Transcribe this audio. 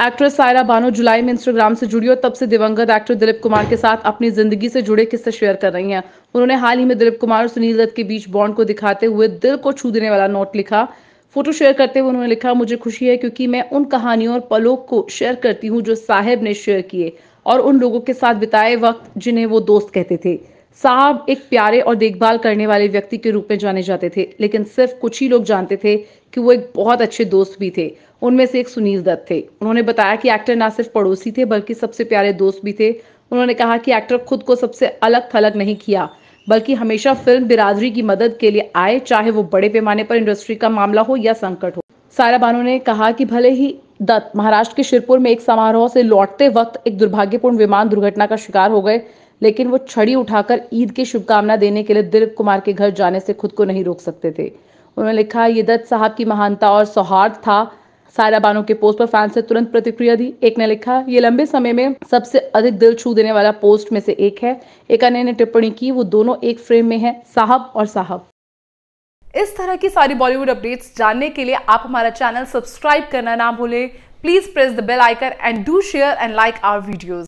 actress Saira Bano जुलाई में Instagram से जुड़ी और तब से दिवंगत एक्टर दिलीप कुमार के साथ अपनी जिंदगी से जुड़े किस्से शेयर कर रही हैं उन्होंने हाल ही में दिलीप कुमार और सुनील दत्त के बीच बॉन्ड को दिखाते हुए दिल को छू देने वाला नोट लिखा फोटो शेयर करते हुए उन्होंने लिखा मुझे खुशी है क्योंकि मैं उन कहानियों और पलों को शेयर करती हूँ जो साहेब ने शेयर किए और उन लोगों के साथ बिताए वक्त जिन्हें वो दोस्त कहते थे साहब एक प्यारे और देखभाल करने वाले व्यक्ति के रूप में जाने जाते थे लेकिन सिर्फ कुछ ही लोग जानते थे कि वो एक बहुत अच्छे दोस्त भी थे उनमें से एक सुनील दत्त थे उन्होंने बताया कि एक्टर ना सिर्फ पड़ोसी थे बल्कि सबसे प्यारे दोस्त भी थे उन्होंने कहा कि एक्टर खुद को सबसे अलग थलग नहीं किया बल्कि हमेशा फिल्म बिरादरी की मदद के लिए आए चाहे वो बड़े पैमाने पर इंडस्ट्री का मामला हो या संकट हो सारा बानो ने कहा कि भले ही दत्त महाराष्ट्र के शिरपुर में एक समारोह से लौटते वक्त एक दुर्भाग्यपूर्ण विमान दुर्घटना का शिकार हो गए लेकिन वो छड़ी उठाकर ईद की शुभकामना देने के लिए दिलीप कुमार के घर जाने से खुद को नहीं रोक सकते थे उन्होंने लिखा ये दत्त साहब की महानता और सौहार्द था सायरा बानो के पोस्ट पर फैंस ने तुरंत प्रतिक्रिया दी एक ने लिखा ये लंबे समय में सबसे अधिक दिल छू देने वाला पोस्ट में से एक है एक अन्य ने टिप्पणी की वो दोनों एक फ्रेम में है साहब और साहब इस तरह की सारी बॉलीवुड अपडेट्स जानने के लिए आप हमारा चैनल सब्सक्राइब करना ना भूलें please press the bell icon and do share and like our video